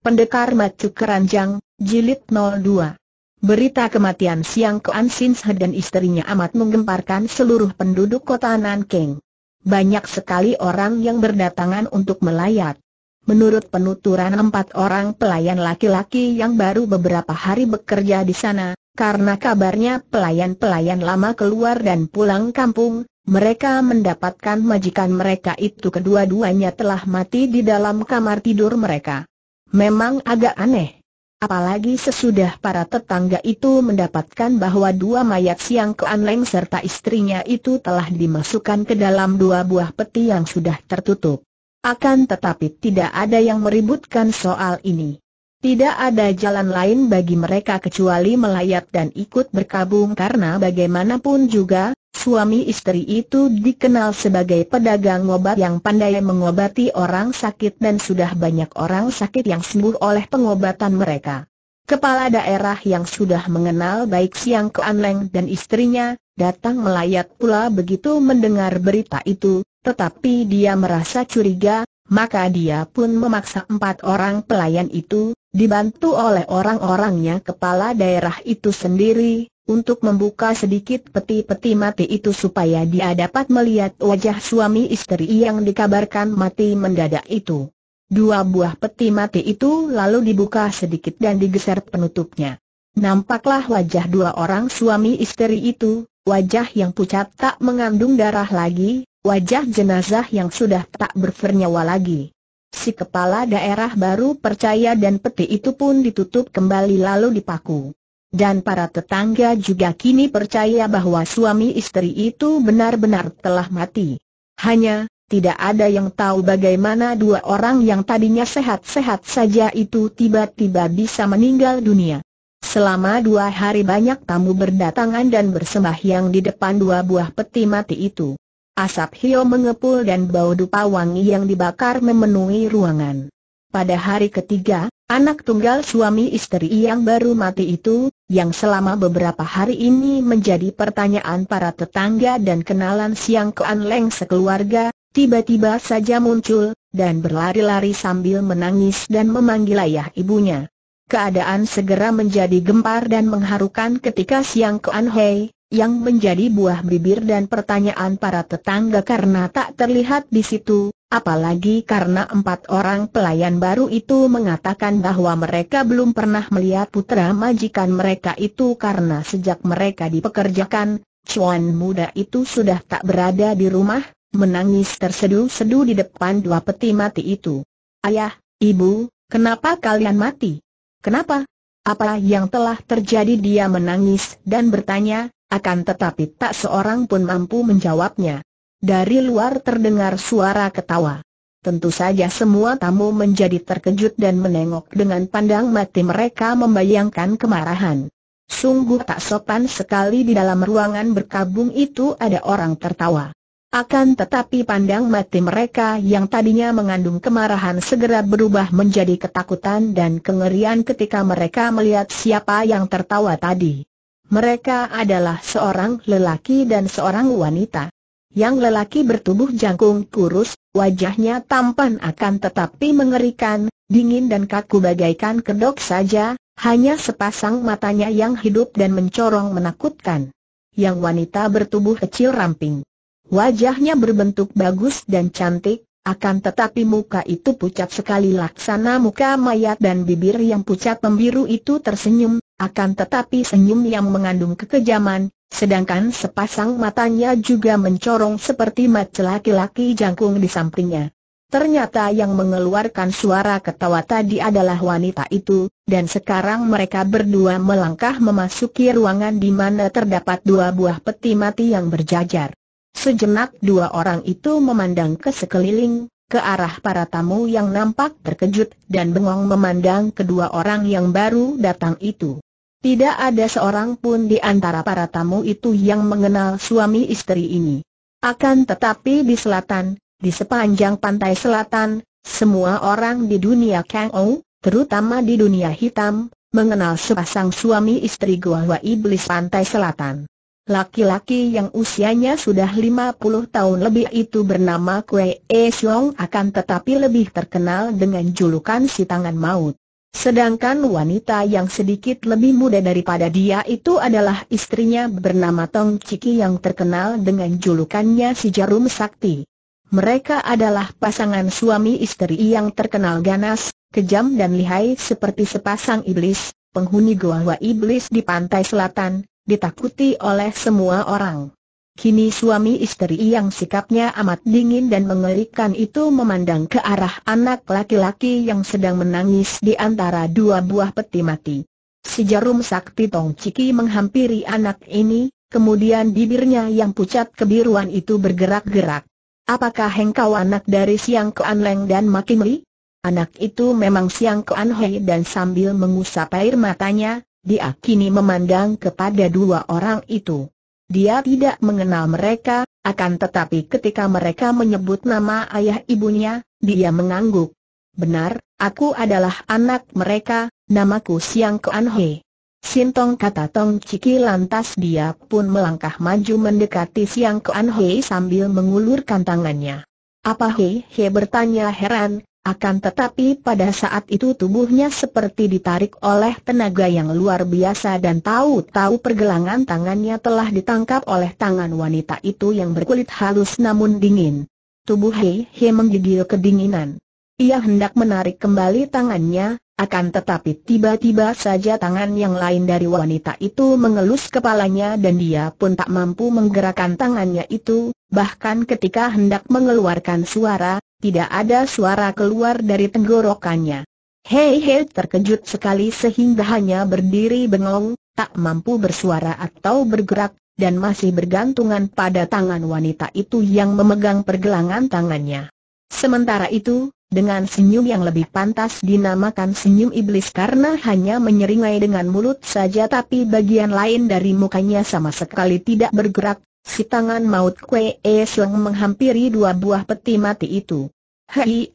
Pendekar Macu Keranjang, Jilid 02 Berita kematian Siang ke Ansin dan istrinya amat menggemparkan seluruh penduduk kota Nanking. Banyak sekali orang yang berdatangan untuk melayat. Menurut penuturan empat orang pelayan laki-laki yang baru beberapa hari bekerja di sana, karena kabarnya pelayan-pelayan lama keluar dan pulang kampung, mereka mendapatkan majikan mereka itu kedua-duanya telah mati di dalam kamar tidur mereka. Memang agak aneh. Apalagi sesudah para tetangga itu mendapatkan bahwa dua mayat Siang ke Leng serta istrinya itu telah dimasukkan ke dalam dua buah peti yang sudah tertutup. Akan tetapi tidak ada yang meributkan soal ini. Tidak ada jalan lain bagi mereka kecuali melayat dan ikut berkabung karena bagaimanapun juga, Suami istri itu dikenal sebagai pedagang obat yang pandai mengobati orang sakit dan sudah banyak orang sakit yang sembuh oleh pengobatan mereka. Kepala daerah yang sudah mengenal baik Siang Keanleng dan istrinya, datang melayat pula begitu mendengar berita itu, tetapi dia merasa curiga, maka dia pun memaksa empat orang pelayan itu, dibantu oleh orang-orangnya kepala daerah itu sendiri, untuk membuka sedikit peti-peti mati itu supaya dia dapat melihat wajah suami istri yang dikabarkan mati mendadak itu. Dua buah peti mati itu lalu dibuka sedikit dan digeser penutupnya. Nampaklah wajah dua orang suami istri itu, wajah yang pucat tak mengandung darah lagi, wajah jenazah yang sudah tak bernyawa lagi. Si kepala daerah baru percaya dan peti itu pun ditutup kembali lalu dipaku dan para tetangga juga kini percaya bahwa suami istri itu benar-benar telah mati. Hanya, tidak ada yang tahu bagaimana dua orang yang tadinya sehat-sehat saja itu tiba-tiba bisa meninggal dunia. Selama dua hari banyak tamu berdatangan dan bersembahyang di depan dua buah peti mati itu. Asap hio mengepul dan bau dupa wangi yang dibakar memenuhi ruangan. Pada hari ketiga, Anak tunggal suami istri yang baru mati itu, yang selama beberapa hari ini menjadi pertanyaan para tetangga dan kenalan siang Kean Leng sekeluarga, tiba-tiba saja muncul, dan berlari-lari sambil menangis dan memanggil ayah ibunya. Keadaan segera menjadi gempar dan mengharukan ketika Siang Kean Hei, yang menjadi buah bibir dan pertanyaan para tetangga karena tak terlihat di situ, apalagi karena empat orang pelayan baru itu mengatakan bahwa mereka belum pernah melihat putra majikan mereka itu karena sejak mereka dipekerjakan, cuan muda itu sudah tak berada di rumah, menangis tersedu-sedu di depan dua peti mati itu. Ayah, ibu, kenapa kalian mati? Kenapa? Apa yang telah terjadi dia menangis dan bertanya, akan tetapi tak seorang pun mampu menjawabnya. Dari luar terdengar suara ketawa. Tentu saja semua tamu menjadi terkejut dan menengok dengan pandang mati mereka membayangkan kemarahan. Sungguh tak sopan sekali di dalam ruangan berkabung itu ada orang tertawa. Akan tetapi pandang mati mereka yang tadinya mengandung kemarahan segera berubah menjadi ketakutan dan kengerian ketika mereka melihat siapa yang tertawa tadi. Mereka adalah seorang lelaki dan seorang wanita. Yang lelaki bertubuh jangkung kurus, wajahnya tampan akan tetapi mengerikan, dingin dan kaku bagaikan kedok saja, hanya sepasang matanya yang hidup dan mencorong menakutkan. Yang wanita bertubuh kecil ramping. Wajahnya berbentuk bagus dan cantik, akan tetapi muka itu pucat sekali laksana muka mayat dan bibir yang pucat membiru itu tersenyum, akan tetapi senyum yang mengandung kekejaman, sedangkan sepasang matanya juga mencorong seperti mata laki-laki jangkung di sampingnya. Ternyata yang mengeluarkan suara ketawa tadi adalah wanita itu, dan sekarang mereka berdua melangkah memasuki ruangan di mana terdapat dua buah peti mati yang berjajar. Sejenak dua orang itu memandang ke sekeliling, ke arah para tamu yang nampak terkejut dan bengong memandang kedua orang yang baru datang itu. Tidak ada seorang pun di antara para tamu itu yang mengenal suami istri ini. Akan tetapi di selatan, di sepanjang pantai selatan, semua orang di dunia Kang Ou, terutama di dunia hitam, mengenal sepasang suami istri hua Iblis Pantai Selatan. Laki-laki yang usianya sudah 50 tahun lebih itu bernama Kue E Xiong akan tetapi lebih terkenal dengan julukan si tangan maut. Sedangkan wanita yang sedikit lebih muda daripada dia itu adalah istrinya bernama Tong Ciki yang terkenal dengan julukannya si Jarum Sakti. Mereka adalah pasangan suami istri yang terkenal ganas, kejam dan lihai seperti sepasang iblis, penghuni goa iblis di pantai selatan, ditakuti oleh semua orang. Kini suami istri yang sikapnya amat dingin dan mengerikan itu memandang ke arah anak laki-laki yang sedang menangis di antara dua buah peti mati. Si jarum sakti Tong Ciki menghampiri anak ini, kemudian bibirnya yang pucat kebiruan itu bergerak-gerak. Apakah engkau anak dari Siang Kuan Leng dan Makin Li? Anak itu memang Siang Kuan Hei dan sambil mengusap air matanya, dia kini memandang kepada dua orang itu. Dia tidak mengenal mereka, akan tetapi ketika mereka menyebut nama ayah ibunya, dia mengangguk. Benar, aku adalah anak mereka, namaku Siang Kuan He. Sintong kata Tong Ciki lantas dia pun melangkah maju mendekati Siang Kuan He sambil mengulurkan tangannya. Apa He He bertanya heran, akan tetapi pada saat itu tubuhnya seperti ditarik oleh tenaga yang luar biasa dan tahu-tahu pergelangan tangannya telah ditangkap oleh tangan wanita itu yang berkulit halus namun dingin. Tubuh Hei He menggigil kedinginan. Ia hendak menarik kembali tangannya, akan tetapi tiba-tiba saja tangan yang lain dari wanita itu mengelus kepalanya dan dia pun tak mampu menggerakkan tangannya itu, bahkan ketika hendak mengeluarkan suara, tidak ada suara keluar dari tenggorokannya. Hei hei terkejut sekali sehingga hanya berdiri bengong, tak mampu bersuara atau bergerak, dan masih bergantungan pada tangan wanita itu yang memegang pergelangan tangannya. Sementara itu, dengan senyum yang lebih pantas dinamakan senyum iblis karena hanya menyeringai dengan mulut saja tapi bagian lain dari mukanya sama sekali tidak bergerak, si tangan maut Kwe E Seng menghampiri dua buah peti mati itu. Hei,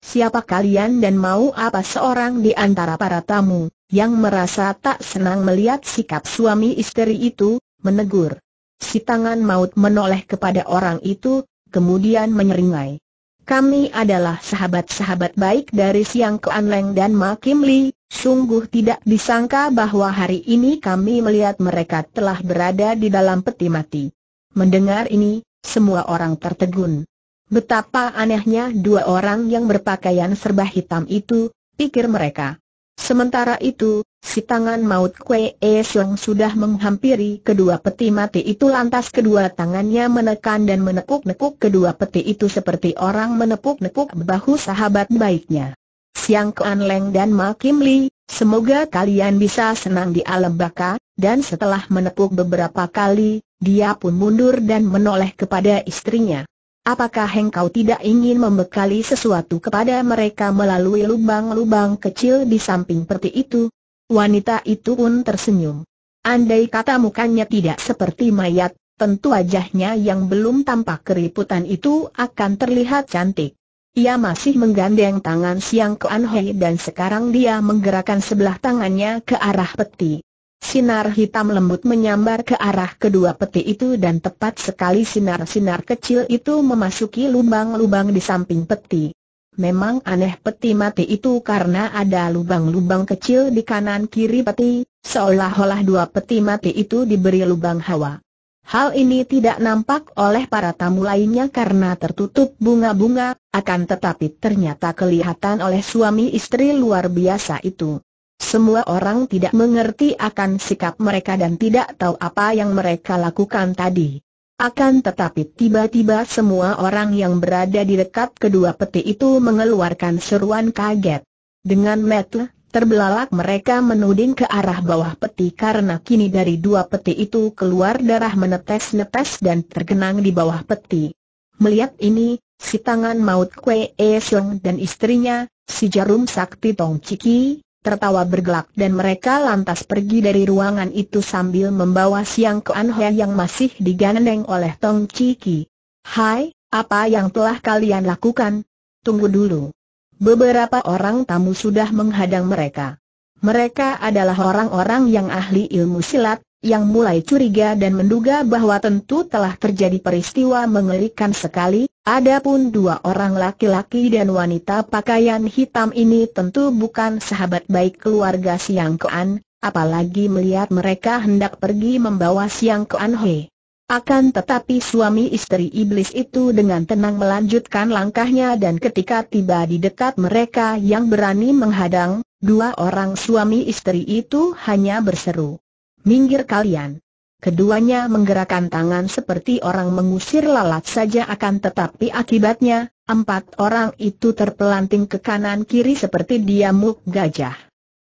siapa kalian dan mau apa seorang di antara para tamu, yang merasa tak senang melihat sikap suami istri itu, menegur. Si tangan maut menoleh kepada orang itu, kemudian menyeringai. Kami adalah sahabat-sahabat baik dari Siang Kuan Leng dan Ma Kim Li, sungguh tidak disangka bahwa hari ini kami melihat mereka telah berada di dalam peti mati. Mendengar ini, semua orang tertegun. Betapa anehnya dua orang yang berpakaian serba hitam itu, pikir mereka. Sementara itu, Si tangan maut Kwe E Siong sudah menghampiri kedua peti mati itu lantas kedua tangannya menekan dan menekuk-nekuk kedua peti itu seperti orang menepuk-nekuk bahu sahabat baiknya. Siang Kuan Leng dan Ma Kim Li, semoga kalian bisa senang di alam baka, dan setelah menepuk beberapa kali, dia pun mundur dan menoleh kepada istrinya. Apakah engkau tidak ingin membekali sesuatu kepada mereka melalui lubang-lubang kecil di samping peti itu? Wanita itu pun tersenyum. Andai kata mukanya tidak seperti mayat, tentu wajahnya yang belum tampak keriputan itu akan terlihat cantik. Ia masih menggandeng tangan Siang ke Anhui dan sekarang dia menggerakkan sebelah tangannya ke arah peti. Sinar hitam lembut menyambar ke arah kedua peti itu dan tepat sekali sinar-sinar kecil itu memasuki lubang-lubang di samping peti. Memang aneh peti mati itu karena ada lubang-lubang kecil di kanan kiri peti, seolah-olah dua peti mati itu diberi lubang hawa. Hal ini tidak nampak oleh para tamu lainnya karena tertutup bunga-bunga, akan tetapi ternyata kelihatan oleh suami istri luar biasa itu. Semua orang tidak mengerti akan sikap mereka dan tidak tahu apa yang mereka lakukan tadi. Akan tetapi tiba-tiba semua orang yang berada di dekat kedua peti itu mengeluarkan seruan kaget. Dengan metel, terbelalak mereka menuding ke arah bawah peti karena kini dari dua peti itu keluar darah menetes-netes dan tergenang di bawah peti. Melihat ini, si tangan maut Kwe E Song dan istrinya, si jarum sakti Tong Chiki, tertawa bergelak dan mereka lantas pergi dari ruangan itu sambil membawa Siang ke He yang masih digandeng oleh Tong Chiki. Hai, apa yang telah kalian lakukan? Tunggu dulu. Beberapa orang tamu sudah menghadang mereka. Mereka adalah orang-orang yang ahli ilmu silat, yang mulai curiga dan menduga bahwa tentu telah terjadi peristiwa mengerikan sekali, Adapun dua orang laki-laki dan wanita pakaian hitam ini tentu bukan sahabat baik keluarga Siang Kean, apalagi melihat mereka hendak pergi membawa Siang Kean He. Akan tetapi suami istri iblis itu dengan tenang melanjutkan langkahnya dan ketika tiba di dekat mereka yang berani menghadang, dua orang suami istri itu hanya berseru. Minggir kalian! Keduanya menggerakkan tangan seperti orang mengusir lalat saja akan tetapi akibatnya, empat orang itu terpelanting ke kanan kiri seperti diamuk gajah.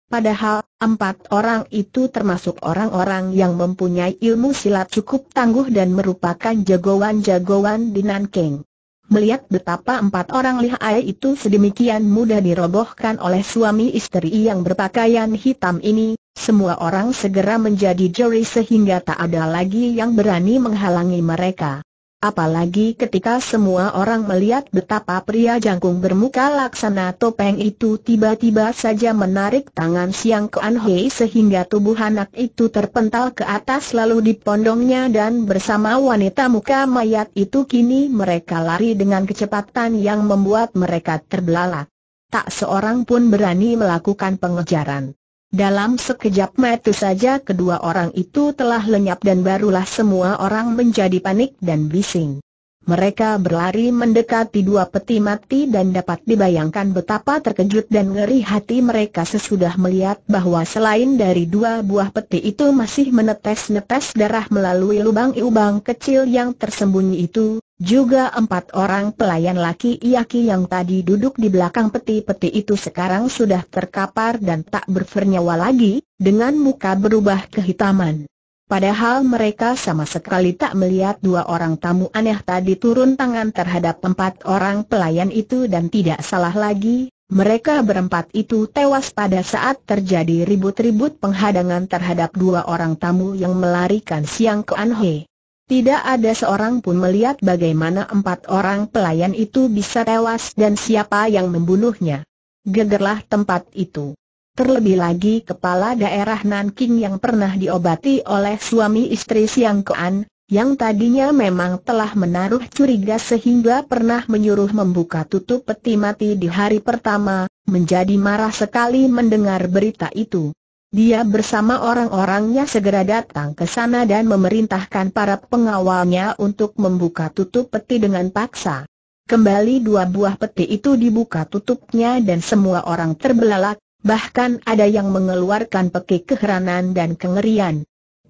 Padahal, empat orang itu termasuk orang-orang yang mempunyai ilmu silat cukup tangguh dan merupakan jagoan-jagoan di Nanking. Melihat betapa empat orang lihai itu sedemikian mudah dirobohkan oleh suami istri yang berpakaian hitam ini, semua orang segera menjadi juri sehingga tak ada lagi yang berani menghalangi mereka. Apalagi ketika semua orang melihat betapa pria jangkung bermuka laksana topeng itu tiba-tiba saja menarik tangan Siang ke Hei sehingga tubuh anak itu terpental ke atas lalu dipondongnya dan bersama wanita muka mayat itu kini mereka lari dengan kecepatan yang membuat mereka terbelalak. Tak seorang pun berani melakukan pengejaran. Dalam sekejap mata saja kedua orang itu telah lenyap dan barulah semua orang menjadi panik dan bising. Mereka berlari mendekati dua peti mati dan dapat dibayangkan betapa terkejut dan ngeri hati mereka sesudah melihat bahwa selain dari dua buah peti itu masih menetes-netes darah melalui lubang-lubang kecil yang tersembunyi itu, juga empat orang pelayan laki-laki yang tadi duduk di belakang peti-peti itu sekarang sudah terkapar dan tak bernyawa lagi, dengan muka berubah kehitaman. Padahal mereka sama sekali tak melihat dua orang tamu aneh tadi turun tangan terhadap empat orang pelayan itu dan tidak salah lagi, mereka berempat itu tewas pada saat terjadi ribut-ribut penghadangan terhadap dua orang tamu yang melarikan Siang ke Anhe. Tidak ada seorang pun melihat bagaimana empat orang pelayan itu bisa tewas dan siapa yang membunuhnya. Gegerlah tempat itu. Terlebih lagi kepala daerah Nanking yang pernah diobati oleh suami istri Siang Kean, yang tadinya memang telah menaruh curiga sehingga pernah menyuruh membuka tutup peti mati di hari pertama, menjadi marah sekali mendengar berita itu. Dia bersama orang-orangnya segera datang ke sana dan memerintahkan para pengawalnya untuk membuka tutup peti dengan paksa. Kembali dua buah peti itu dibuka tutupnya dan semua orang terbelalak, Bahkan ada yang mengeluarkan pekik keheranan dan kengerian.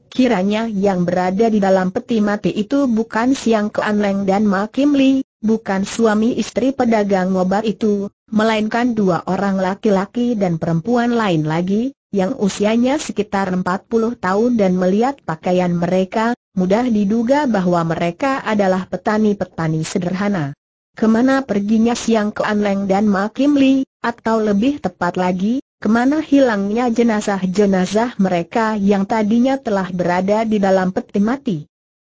Kiranya yang berada di dalam peti mati itu bukan Siang Kuan Leng dan Ma Kim Li, bukan suami istri pedagang wabah itu, melainkan dua orang laki-laki dan perempuan lain lagi, yang usianya sekitar 40 tahun dan melihat pakaian mereka, mudah diduga bahwa mereka adalah petani-petani sederhana. Kemana perginya Siang Kuan Leng dan Ma Kim Li, atau lebih tepat lagi, kemana hilangnya jenazah-jenazah mereka yang tadinya telah berada di dalam peti mati.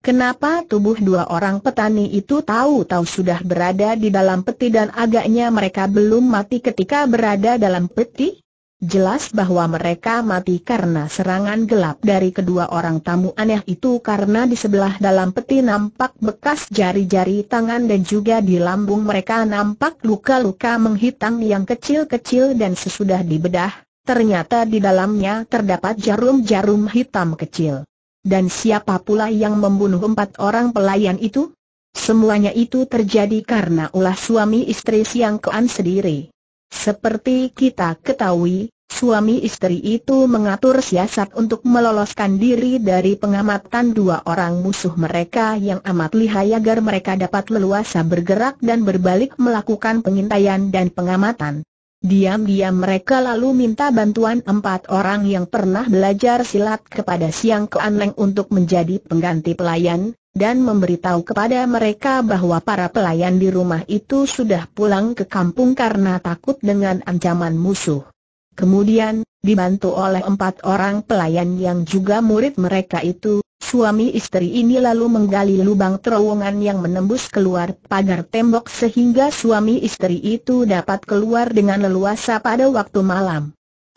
Kenapa tubuh dua orang petani itu tahu-tahu sudah berada di dalam peti dan agaknya mereka belum mati ketika berada dalam peti? Jelas bahwa mereka mati karena serangan gelap dari kedua orang tamu aneh itu karena di sebelah dalam peti nampak bekas jari-jari tangan dan juga di lambung mereka nampak luka-luka menghitam yang kecil-kecil dan sesudah dibedah, ternyata di dalamnya terdapat jarum-jarum hitam kecil. Dan siapa pula yang membunuh empat orang pelayan itu? Semuanya itu terjadi karena ulah suami istri Siang kean sendiri. Seperti kita ketahui, Suami istri itu mengatur siasat untuk meloloskan diri dari pengamatan dua orang musuh mereka yang amat lihai agar mereka dapat leluasa bergerak dan berbalik melakukan pengintaian dan pengamatan. Diam-diam mereka lalu minta bantuan empat orang yang pernah belajar silat kepada Siang Keanleng untuk menjadi pengganti pelayan, dan memberitahu kepada mereka bahwa para pelayan di rumah itu sudah pulang ke kampung karena takut dengan ancaman musuh. Kemudian, dibantu oleh empat orang pelayan yang juga murid mereka itu, suami istri ini lalu menggali lubang terowongan yang menembus keluar pagar tembok sehingga suami istri itu dapat keluar dengan leluasa pada waktu malam.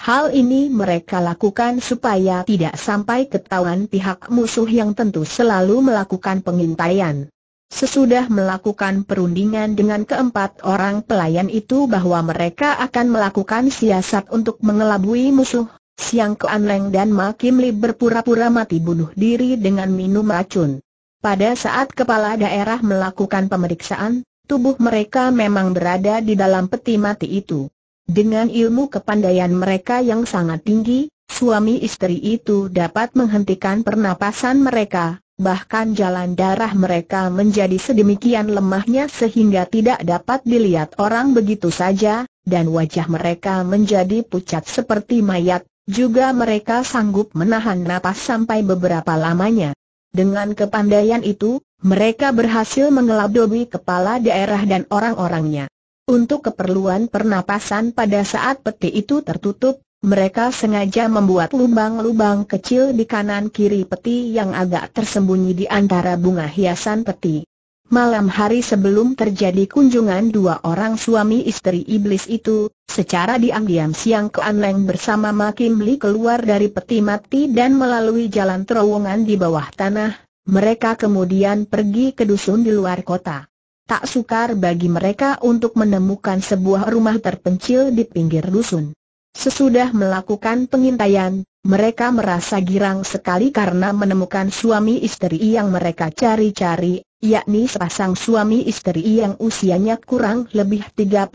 Hal ini mereka lakukan supaya tidak sampai ketahuan pihak musuh yang tentu selalu melakukan pengintaian. Sesudah melakukan perundingan dengan keempat orang pelayan itu bahwa mereka akan melakukan siasat untuk mengelabui musuh, Siang Kuan Leng dan Ma Kim Li berpura-pura mati bunuh diri dengan minum racun. Pada saat kepala daerah melakukan pemeriksaan, tubuh mereka memang berada di dalam peti mati itu. Dengan ilmu kepandaian mereka yang sangat tinggi, suami istri itu dapat menghentikan pernapasan mereka, bahkan jalan darah mereka menjadi sedemikian lemahnya sehingga tidak dapat dilihat orang begitu saja, dan wajah mereka menjadi pucat seperti mayat, juga mereka sanggup menahan napas sampai beberapa lamanya. Dengan kepandaian itu, mereka berhasil mengelabui kepala daerah dan orang-orangnya. Untuk keperluan pernapasan pada saat peti itu tertutup, mereka sengaja membuat lubang-lubang kecil di kanan-kiri peti yang agak tersembunyi di antara bunga hiasan peti. Malam hari sebelum terjadi kunjungan dua orang suami istri iblis itu, secara diam-diam Siang ke Anleng bersama Makim Li keluar dari peti mati dan melalui jalan terowongan di bawah tanah, mereka kemudian pergi ke dusun di luar kota. Tak sukar bagi mereka untuk menemukan sebuah rumah terpencil di pinggir dusun. Sesudah melakukan pengintaian, mereka merasa girang sekali karena menemukan suami istri yang mereka cari-cari, yakni sepasang suami istri yang usianya kurang lebih 35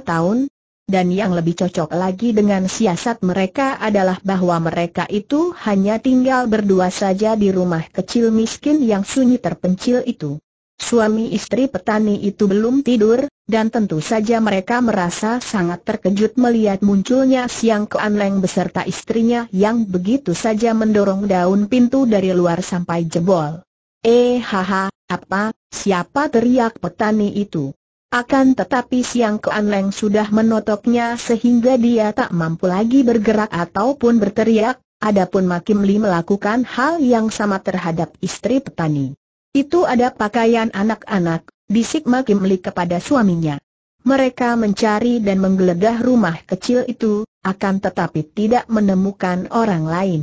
tahun, dan yang lebih cocok lagi dengan siasat mereka adalah bahwa mereka itu hanya tinggal berdua saja di rumah kecil miskin yang sunyi terpencil itu. Suami istri petani itu belum tidur, dan tentu saja mereka merasa sangat terkejut melihat munculnya Siang ke Leng beserta istrinya yang begitu saja mendorong daun pintu dari luar sampai jebol. Eh haha, apa, siapa teriak petani itu? Akan tetapi Siang ke Leng sudah menotoknya sehingga dia tak mampu lagi bergerak ataupun berteriak, adapun Makim Li melakukan hal yang sama terhadap istri petani. Itu ada pakaian anak-anak, bisik Makim Li kepada suaminya. Mereka mencari dan menggeledah rumah kecil itu, akan tetapi tidak menemukan orang lain.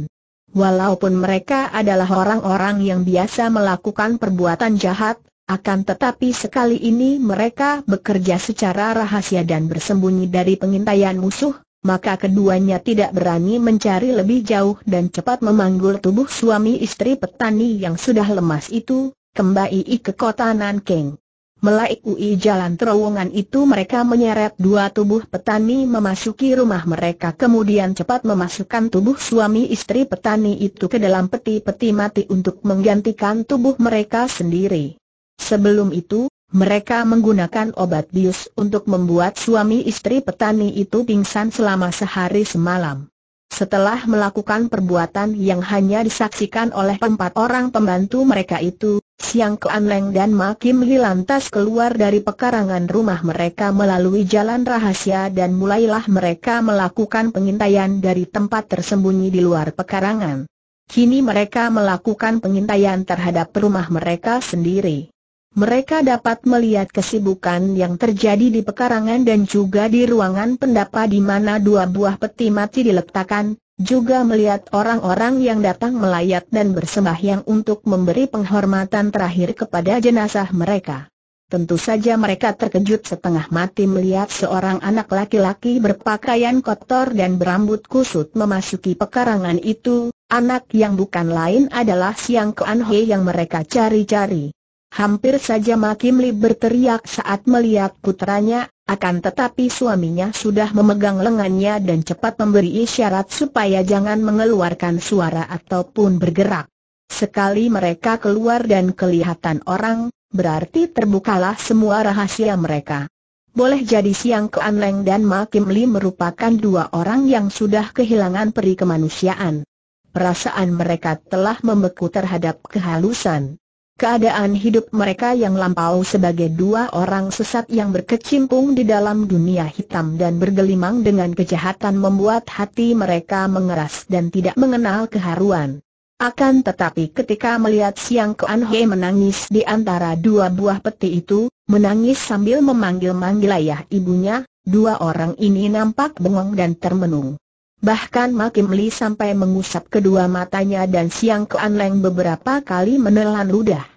Walaupun mereka adalah orang-orang yang biasa melakukan perbuatan jahat, akan tetapi sekali ini mereka bekerja secara rahasia dan bersembunyi dari pengintaian musuh, maka keduanya tidak berani mencari lebih jauh dan cepat memanggul tubuh suami istri petani yang sudah lemas itu, kembali ke kota Nanking. melalui jalan terowongan itu mereka menyeret dua tubuh petani memasuki rumah mereka kemudian cepat memasukkan tubuh suami istri petani itu ke dalam peti-peti mati untuk menggantikan tubuh mereka sendiri. Sebelum itu, mereka menggunakan obat bius untuk membuat suami istri petani itu pingsan selama sehari semalam. Setelah melakukan perbuatan yang hanya disaksikan oleh empat orang pembantu mereka itu, Siang leng dan Makim Li lantas keluar dari pekarangan rumah mereka melalui jalan rahasia dan mulailah mereka melakukan pengintaian dari tempat tersembunyi di luar pekarangan. Kini mereka melakukan pengintaian terhadap rumah mereka sendiri. Mereka dapat melihat kesibukan yang terjadi di pekarangan dan juga di ruangan pendapa di mana dua buah peti mati diletakkan, juga melihat orang-orang yang datang melayat dan bersembahyang untuk memberi penghormatan terakhir kepada jenazah mereka. Tentu saja mereka terkejut setengah mati melihat seorang anak laki-laki berpakaian kotor dan berambut kusut memasuki pekarangan itu, anak yang bukan lain adalah Siang Ke He yang mereka cari-cari. Hampir saja Makim Li berteriak saat melihat putranya, akan tetapi suaminya sudah memegang lengannya dan cepat memberi isyarat supaya jangan mengeluarkan suara ataupun bergerak. Sekali mereka keluar dan kelihatan orang, berarti terbukalah semua rahasia mereka. Boleh jadi Siang Kean Leng dan Ma Kim Lee merupakan dua orang yang sudah kehilangan peri kemanusiaan. Perasaan mereka telah membeku terhadap kehalusan keadaan hidup mereka yang lampau sebagai dua orang sesat yang berkecimpung di dalam dunia hitam dan bergelimang dengan kejahatan membuat hati mereka mengeras dan tidak mengenal keharuan. Akan tetapi ketika melihat Siang Kuan Hei menangis di antara dua buah peti itu, menangis sambil memanggil-manggil ayah ibunya, dua orang ini nampak bengong dan termenung. Bahkan Makim Li sampai mengusap kedua matanya dan Siang Kuan Leng beberapa kali menelan ludah.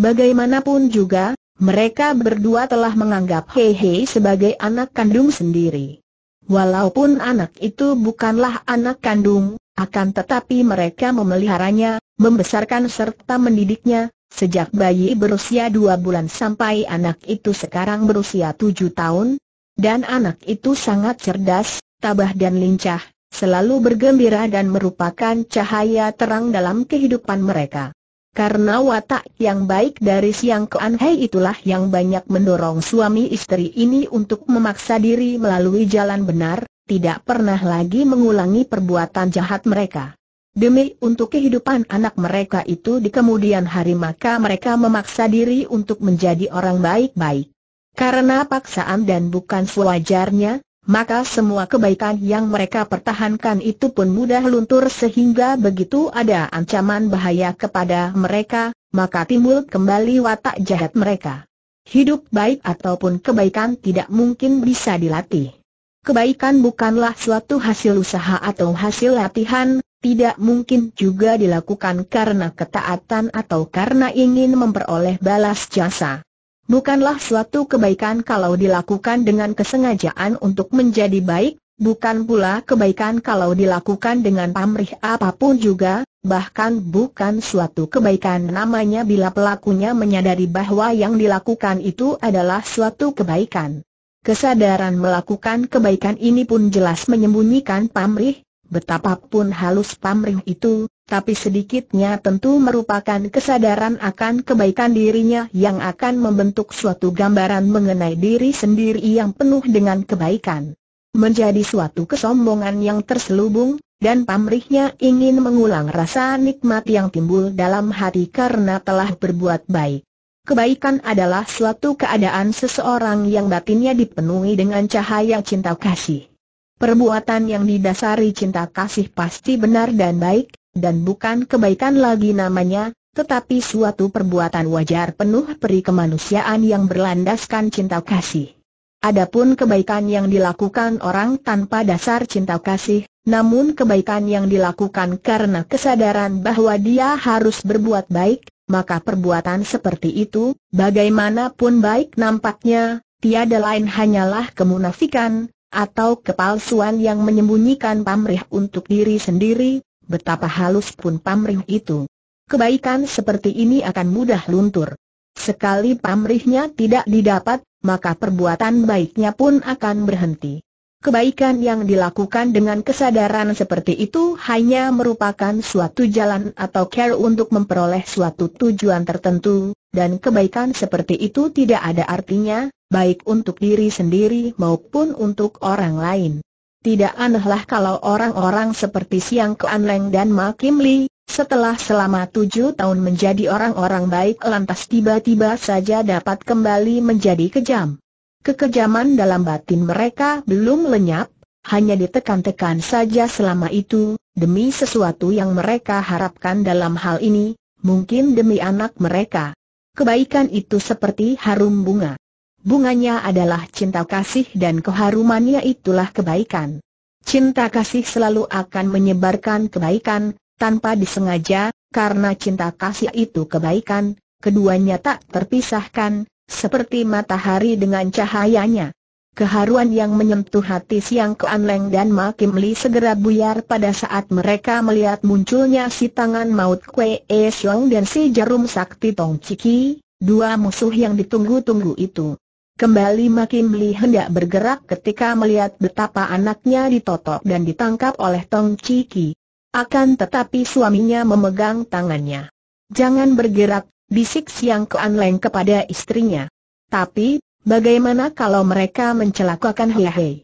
Bagaimanapun juga, mereka berdua telah menganggap Hei sebagai anak kandung sendiri. Walaupun anak itu bukanlah anak kandung, akan tetapi mereka memeliharanya, membesarkan serta mendidiknya, sejak bayi berusia dua bulan sampai anak itu sekarang berusia tujuh tahun, dan anak itu sangat cerdas, tabah dan lincah, selalu bergembira dan merupakan cahaya terang dalam kehidupan mereka. Karena watak yang baik dari Siang ke Hei itulah yang banyak mendorong suami istri ini untuk memaksa diri melalui jalan benar, tidak pernah lagi mengulangi perbuatan jahat mereka. Demi untuk kehidupan anak mereka itu di kemudian hari maka mereka memaksa diri untuk menjadi orang baik-baik. Karena paksaan dan bukan sewajarnya, maka semua kebaikan yang mereka pertahankan itu pun mudah luntur sehingga begitu ada ancaman bahaya kepada mereka, maka timbul kembali watak jahat mereka. Hidup baik ataupun kebaikan tidak mungkin bisa dilatih. Kebaikan bukanlah suatu hasil usaha atau hasil latihan, tidak mungkin juga dilakukan karena ketaatan atau karena ingin memperoleh balas jasa. Bukanlah suatu kebaikan kalau dilakukan dengan kesengajaan untuk menjadi baik, bukan pula kebaikan kalau dilakukan dengan pamrih apapun juga, bahkan bukan suatu kebaikan namanya bila pelakunya menyadari bahwa yang dilakukan itu adalah suatu kebaikan. Kesadaran melakukan kebaikan ini pun jelas menyembunyikan pamrih, betapapun halus pamrih itu, tapi sedikitnya tentu merupakan kesadaran akan kebaikan dirinya yang akan membentuk suatu gambaran mengenai diri sendiri yang penuh dengan kebaikan. Menjadi suatu kesombongan yang terselubung, dan pamrihnya ingin mengulang rasa nikmat yang timbul dalam hati karena telah berbuat baik. Kebaikan adalah suatu keadaan seseorang yang batinnya dipenuhi dengan cahaya cinta kasih. Perbuatan yang didasari cinta kasih pasti benar dan baik, dan bukan kebaikan lagi namanya, tetapi suatu perbuatan wajar penuh peri kemanusiaan yang berlandaskan cinta kasih. Adapun kebaikan yang dilakukan orang tanpa dasar cinta kasih, namun kebaikan yang dilakukan karena kesadaran bahwa dia harus berbuat baik, maka perbuatan seperti itu, bagaimanapun baik nampaknya, tiada lain hanyalah kemunafikan, atau kepalsuan yang menyembunyikan pamrih untuk diri sendiri, betapa halus pun pamrih itu. Kebaikan seperti ini akan mudah luntur. Sekali pamrihnya tidak didapat, maka perbuatan baiknya pun akan berhenti. Kebaikan yang dilakukan dengan kesadaran seperti itu hanya merupakan suatu jalan atau care untuk memperoleh suatu tujuan tertentu, dan kebaikan seperti itu tidak ada artinya, baik untuk diri sendiri maupun untuk orang lain. Tidak anehlah kalau orang-orang seperti Siang Kuan Leng dan Ma Kim Li, setelah selama tujuh tahun menjadi orang-orang baik lantas tiba-tiba saja dapat kembali menjadi kejam. Kekejaman dalam batin mereka belum lenyap, hanya ditekan-tekan saja selama itu, demi sesuatu yang mereka harapkan dalam hal ini, mungkin demi anak mereka. Kebaikan itu seperti harum bunga. Bunganya adalah cinta kasih dan keharumannya itulah kebaikan. Cinta kasih selalu akan menyebarkan kebaikan, tanpa disengaja, karena cinta kasih itu kebaikan, keduanya tak terpisahkan, seperti matahari dengan cahayanya. Keharuan yang menyentuh hati Siang Kuan Leng dan Ma Kim Li segera buyar pada saat mereka melihat munculnya si tangan maut Kwe E Siong dan si jarum sakti Tong Chiki, dua musuh yang ditunggu-tunggu itu. Kembali makin beli hendak bergerak ketika melihat betapa anaknya ditotok dan ditangkap oleh Tong Ciki. Akan tetapi suaminya memegang tangannya. Jangan bergerak, bisik Siang Kuan Leng kepada istrinya. Tapi, bagaimana kalau mereka mencelakakan Hei Hei?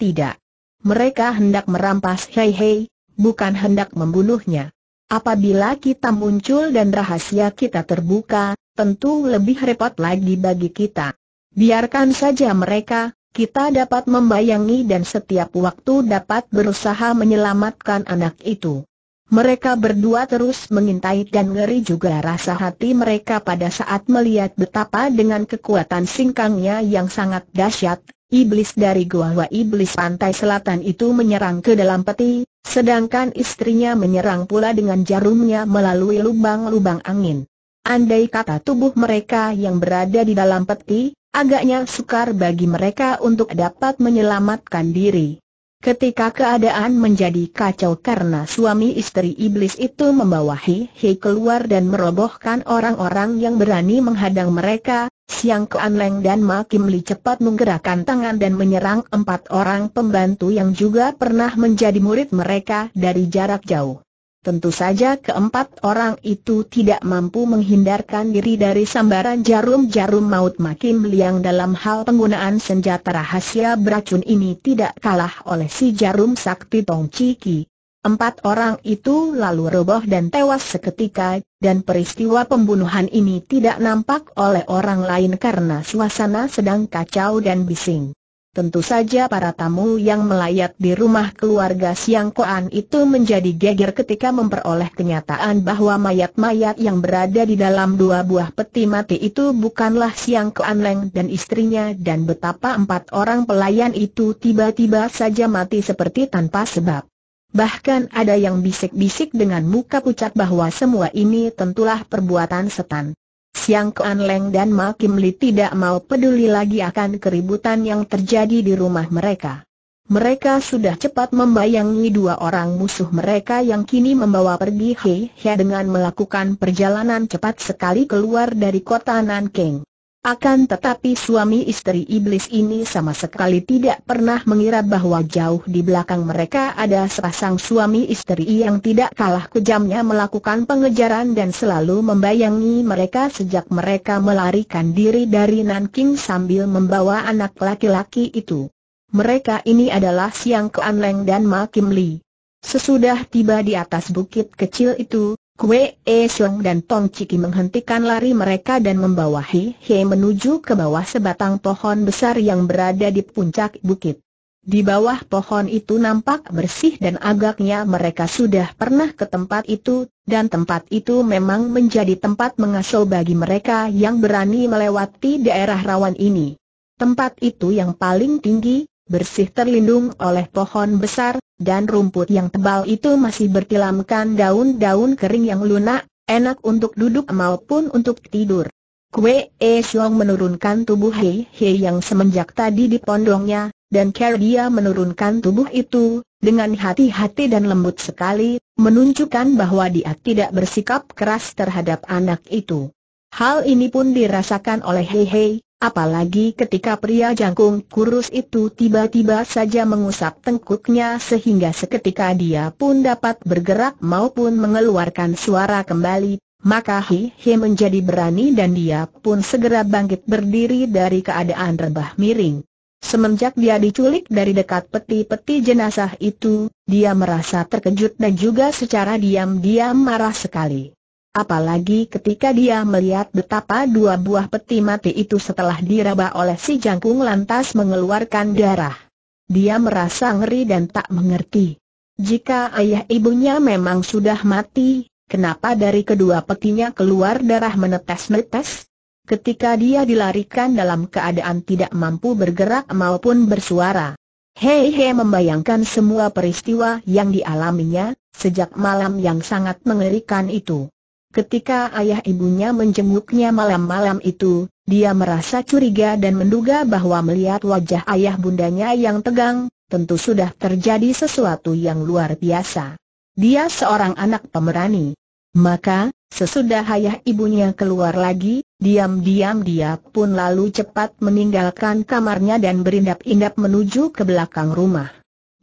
Tidak. Mereka hendak merampas Hei Hei, bukan hendak membunuhnya. Apabila kita muncul dan rahasia kita terbuka, tentu lebih repot lagi bagi kita. Biarkan saja mereka, kita dapat membayangi dan setiap waktu dapat berusaha menyelamatkan anak itu. Mereka berdua terus mengintai dan ngeri juga rasa hati mereka pada saat melihat betapa dengan kekuatan singkangnya yang sangat dahsyat, iblis dari gua iblis pantai selatan itu menyerang ke dalam peti, sedangkan istrinya menyerang pula dengan jarumnya melalui lubang-lubang angin. Andai kata tubuh mereka yang berada di dalam peti, agaknya sukar bagi mereka untuk dapat menyelamatkan diri. Ketika keadaan menjadi kacau karena suami istri iblis itu membawahi Hei keluar dan merobohkan orang-orang yang berani menghadang mereka, Siang Kuan Leng dan Ma Kim Li cepat menggerakkan tangan dan menyerang empat orang pembantu yang juga pernah menjadi murid mereka dari jarak jauh. Tentu saja keempat orang itu tidak mampu menghindarkan diri dari sambaran jarum-jarum maut makin liang dalam hal penggunaan senjata rahasia beracun ini tidak kalah oleh si jarum sakti Tong Ciki. Empat orang itu lalu roboh dan tewas seketika, dan peristiwa pembunuhan ini tidak nampak oleh orang lain karena suasana sedang kacau dan bising. Tentu saja para tamu yang melayat di rumah keluarga Siang Koan itu menjadi geger ketika memperoleh kenyataan bahwa mayat-mayat yang berada di dalam dua buah peti mati itu bukanlah Siang Koan Leng dan istrinya dan betapa empat orang pelayan itu tiba-tiba saja mati seperti tanpa sebab. Bahkan ada yang bisik-bisik dengan muka pucat bahwa semua ini tentulah perbuatan setan. Siang Kuan Leng dan Ma Kim Li tidak mau peduli lagi akan keributan yang terjadi di rumah mereka. Mereka sudah cepat membayangi dua orang musuh mereka yang kini membawa pergi Hei He dengan melakukan perjalanan cepat sekali keluar dari kota Nanking. Akan tetapi suami istri iblis ini sama sekali tidak pernah mengira bahwa jauh di belakang mereka ada sepasang suami istri yang tidak kalah kejamnya melakukan pengejaran dan selalu membayangi mereka sejak mereka melarikan diri dari Nanking sambil membawa anak laki-laki itu. Mereka ini adalah Siang leng dan Ma Kim Li. Sesudah tiba di atas bukit kecil itu, Kue E Siong dan Tong Ciki menghentikan lari mereka dan membawa Hi He menuju ke bawah sebatang pohon besar yang berada di puncak bukit. Di bawah pohon itu nampak bersih dan agaknya mereka sudah pernah ke tempat itu, dan tempat itu memang menjadi tempat mengasuh bagi mereka yang berani melewati daerah rawan ini. Tempat itu yang paling tinggi, bersih terlindung oleh pohon besar, dan rumput yang tebal itu masih bertilamkan daun-daun kering yang lunak, enak untuk duduk maupun untuk tidur. Kue E Xiong menurunkan tubuh Hei Hei yang semenjak tadi di pondongnya, dan cara dia menurunkan tubuh itu, dengan hati-hati dan lembut sekali, menunjukkan bahwa dia tidak bersikap keras terhadap anak itu. Hal ini pun dirasakan oleh Hei Hei, Apalagi ketika pria jangkung kurus itu tiba-tiba saja mengusap tengkuknya sehingga seketika dia pun dapat bergerak maupun mengeluarkan suara kembali, maka Hi He menjadi berani dan dia pun segera bangkit berdiri dari keadaan rebah miring. Semenjak dia diculik dari dekat peti-peti jenazah itu, dia merasa terkejut dan juga secara diam-diam marah sekali. Apalagi ketika dia melihat betapa dua buah peti mati itu setelah diraba oleh si jangkung lantas mengeluarkan darah. Dia merasa ngeri dan tak mengerti. Jika ayah ibunya memang sudah mati, kenapa dari kedua petinya keluar darah menetes-menetes? Ketika dia dilarikan dalam keadaan tidak mampu bergerak maupun bersuara. Hei Hei membayangkan semua peristiwa yang dialaminya, sejak malam yang sangat mengerikan itu. Ketika ayah ibunya menjenguknya malam-malam itu, dia merasa curiga dan menduga bahwa melihat wajah ayah bundanya yang tegang, tentu sudah terjadi sesuatu yang luar biasa. Dia seorang anak pemberani. Maka, sesudah ayah ibunya keluar lagi, diam-diam dia pun lalu cepat meninggalkan kamarnya dan berindap-indap menuju ke belakang rumah.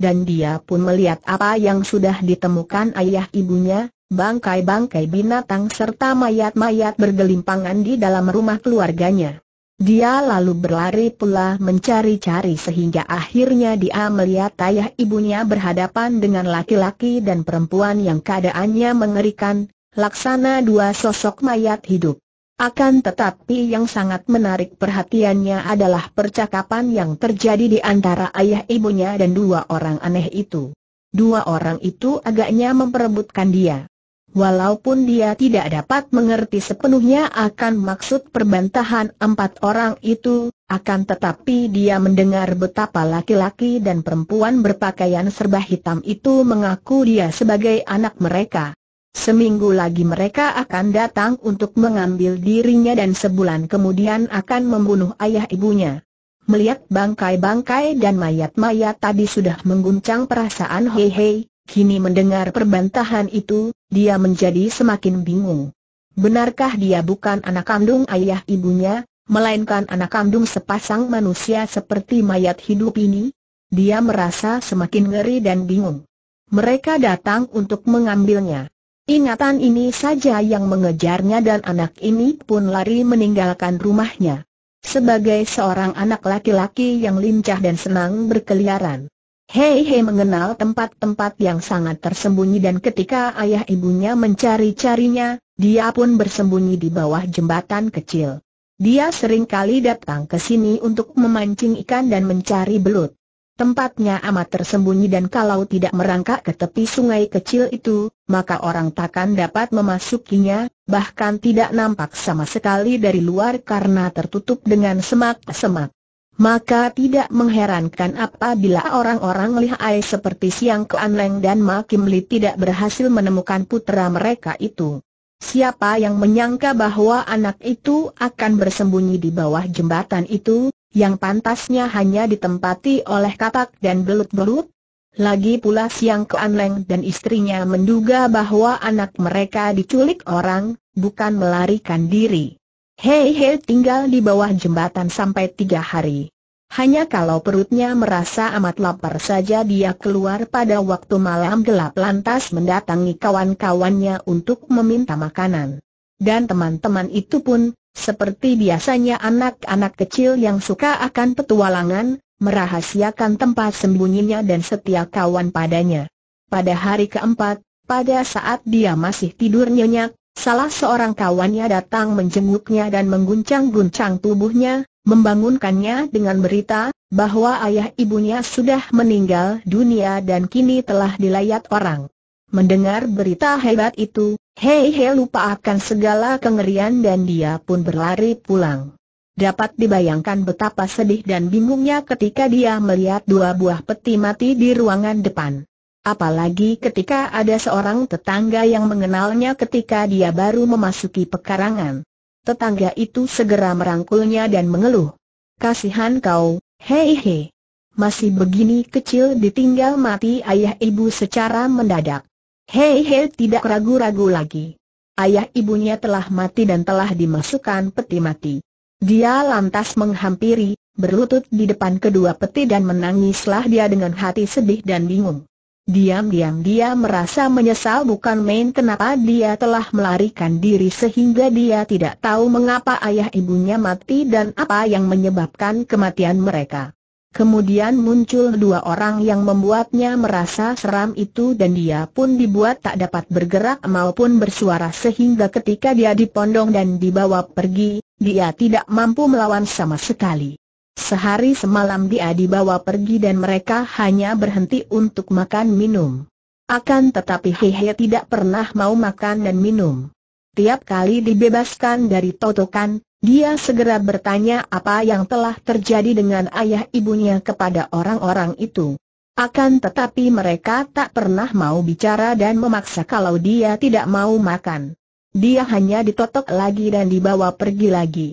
Dan dia pun melihat apa yang sudah ditemukan ayah ibunya, bangkai-bangkai binatang serta mayat-mayat bergelimpangan di dalam rumah keluarganya. Dia lalu berlari pula mencari-cari sehingga akhirnya dia melihat ayah ibunya berhadapan dengan laki-laki dan perempuan yang keadaannya mengerikan, laksana dua sosok mayat hidup. Akan tetapi yang sangat menarik perhatiannya adalah percakapan yang terjadi di antara ayah ibunya dan dua orang aneh itu. Dua orang itu agaknya memperebutkan dia. Walaupun dia tidak dapat mengerti sepenuhnya akan maksud perbantahan empat orang itu, akan tetapi dia mendengar betapa laki-laki dan perempuan berpakaian serba hitam itu mengaku dia sebagai anak mereka. Seminggu lagi mereka akan datang untuk mengambil dirinya dan sebulan kemudian akan membunuh ayah ibunya. Melihat bangkai-bangkai dan mayat-mayat tadi sudah mengguncang perasaan Hei Hei, kini mendengar perbantahan itu, dia menjadi semakin bingung. Benarkah dia bukan anak kandung ayah ibunya, melainkan anak kandung sepasang manusia seperti mayat hidup ini? Dia merasa semakin ngeri dan bingung. Mereka datang untuk mengambilnya. Ingatan ini saja yang mengejarnya dan anak ini pun lari meninggalkan rumahnya. Sebagai seorang anak laki-laki yang lincah dan senang berkeliaran, Hei Hei mengenal tempat-tempat yang sangat tersembunyi dan ketika ayah ibunya mencari-carinya, dia pun bersembunyi di bawah jembatan kecil. Dia sering kali datang ke sini untuk memancing ikan dan mencari belut. Tempatnya amat tersembunyi dan kalau tidak merangkak ke tepi sungai kecil itu, maka orang takkan dapat memasukinya, bahkan tidak nampak sama sekali dari luar karena tertutup dengan semak-semak. Maka tidak mengherankan apabila orang-orang lihai seperti Siang Kuan Leng dan Ma Kim Li tidak berhasil menemukan putra mereka itu. Siapa yang menyangka bahwa anak itu akan bersembunyi di bawah jembatan itu, yang pantasnya hanya ditempati oleh katak dan belut-belut? Lagi pula Siang Kuan Leng dan istrinya menduga bahwa anak mereka diculik orang, bukan melarikan diri. Hei Hei tinggal di bawah jembatan sampai tiga hari. Hanya kalau perutnya merasa amat lapar saja dia keluar pada waktu malam gelap lantas mendatangi kawan-kawannya untuk meminta makanan. Dan teman-teman itu pun, seperti biasanya anak-anak kecil yang suka akan petualangan, merahasiakan tempat sembunyinya dan setia kawan padanya. Pada hari keempat, pada saat dia masih tidur nyenyak, Salah seorang kawannya datang menjenguknya dan mengguncang-guncang tubuhnya, membangunkannya dengan berita bahwa ayah ibunya sudah meninggal dunia dan kini telah dilayat orang. Mendengar berita hebat itu, Hei Hei lupa akan segala kengerian dan dia pun berlari pulang. Dapat dibayangkan betapa sedih dan bingungnya ketika dia melihat dua buah peti mati di ruangan depan. Apalagi ketika ada seorang tetangga yang mengenalnya ketika dia baru memasuki pekarangan. Tetangga itu segera merangkulnya dan mengeluh. Kasihan kau, hei hei. Masih begini kecil ditinggal mati ayah ibu secara mendadak. Hei hei tidak ragu-ragu lagi. Ayah ibunya telah mati dan telah dimasukkan peti mati. Dia lantas menghampiri, berlutut di depan kedua peti dan menangislah dia dengan hati sedih dan bingung. Diam-diam dia merasa menyesal bukan main kenapa dia telah melarikan diri sehingga dia tidak tahu mengapa ayah ibunya mati dan apa yang menyebabkan kematian mereka. Kemudian muncul dua orang yang membuatnya merasa seram itu dan dia pun dibuat tak dapat bergerak maupun bersuara sehingga ketika dia dipondong dan dibawa pergi, dia tidak mampu melawan sama sekali. Sehari semalam dia dibawa pergi dan mereka hanya berhenti untuk makan minum. Akan tetapi Hehe tidak pernah mau makan dan minum. Tiap kali dibebaskan dari totokan, dia segera bertanya apa yang telah terjadi dengan ayah ibunya kepada orang-orang itu. Akan tetapi mereka tak pernah mau bicara dan memaksa kalau dia tidak mau makan. Dia hanya ditotok lagi dan dibawa pergi lagi.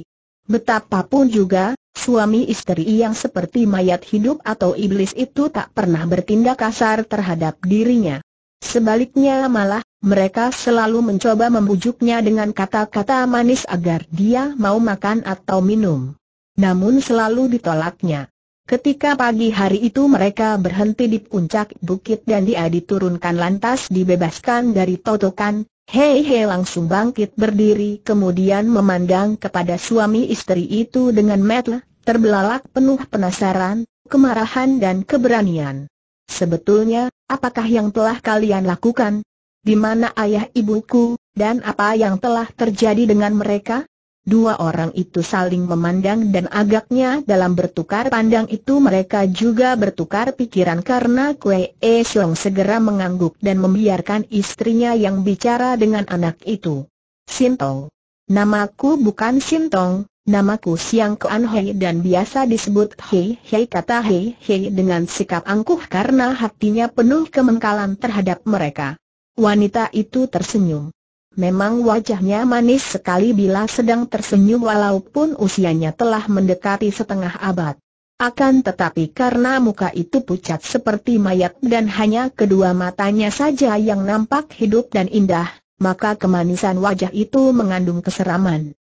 Betapapun juga, suami istri yang seperti mayat hidup atau iblis itu tak pernah bertindak kasar terhadap dirinya. Sebaliknya malah, mereka selalu mencoba membujuknya dengan kata-kata manis agar dia mau makan atau minum. Namun selalu ditolaknya. Ketika pagi hari itu mereka berhenti di puncak bukit dan dia diturunkan lantas dibebaskan dari totokan, Hei Hei langsung bangkit berdiri kemudian memandang kepada suami istri itu dengan metel, terbelalak penuh penasaran, kemarahan dan keberanian. Sebetulnya, apakah yang telah kalian lakukan? Di mana ayah ibuku, dan apa yang telah terjadi dengan mereka? Dua orang itu saling memandang dan agaknya dalam bertukar pandang itu mereka juga bertukar pikiran karena Kue E Xiong segera mengangguk dan membiarkan istrinya yang bicara dengan anak itu. Sintong. Namaku bukan Sintong, namaku Siang Kuan Hei dan biasa disebut Hei Hei kata Hei Hei dengan sikap angkuh karena hatinya penuh kemengkalan terhadap mereka. Wanita itu tersenyum. Memang wajahnya manis sekali bila sedang tersenyum walaupun usianya telah mendekati setengah abad. Akan tetapi karena muka itu pucat seperti mayat dan hanya kedua matanya saja yang nampak hidup dan indah, maka kemanisan wajah itu mengandung keseraman.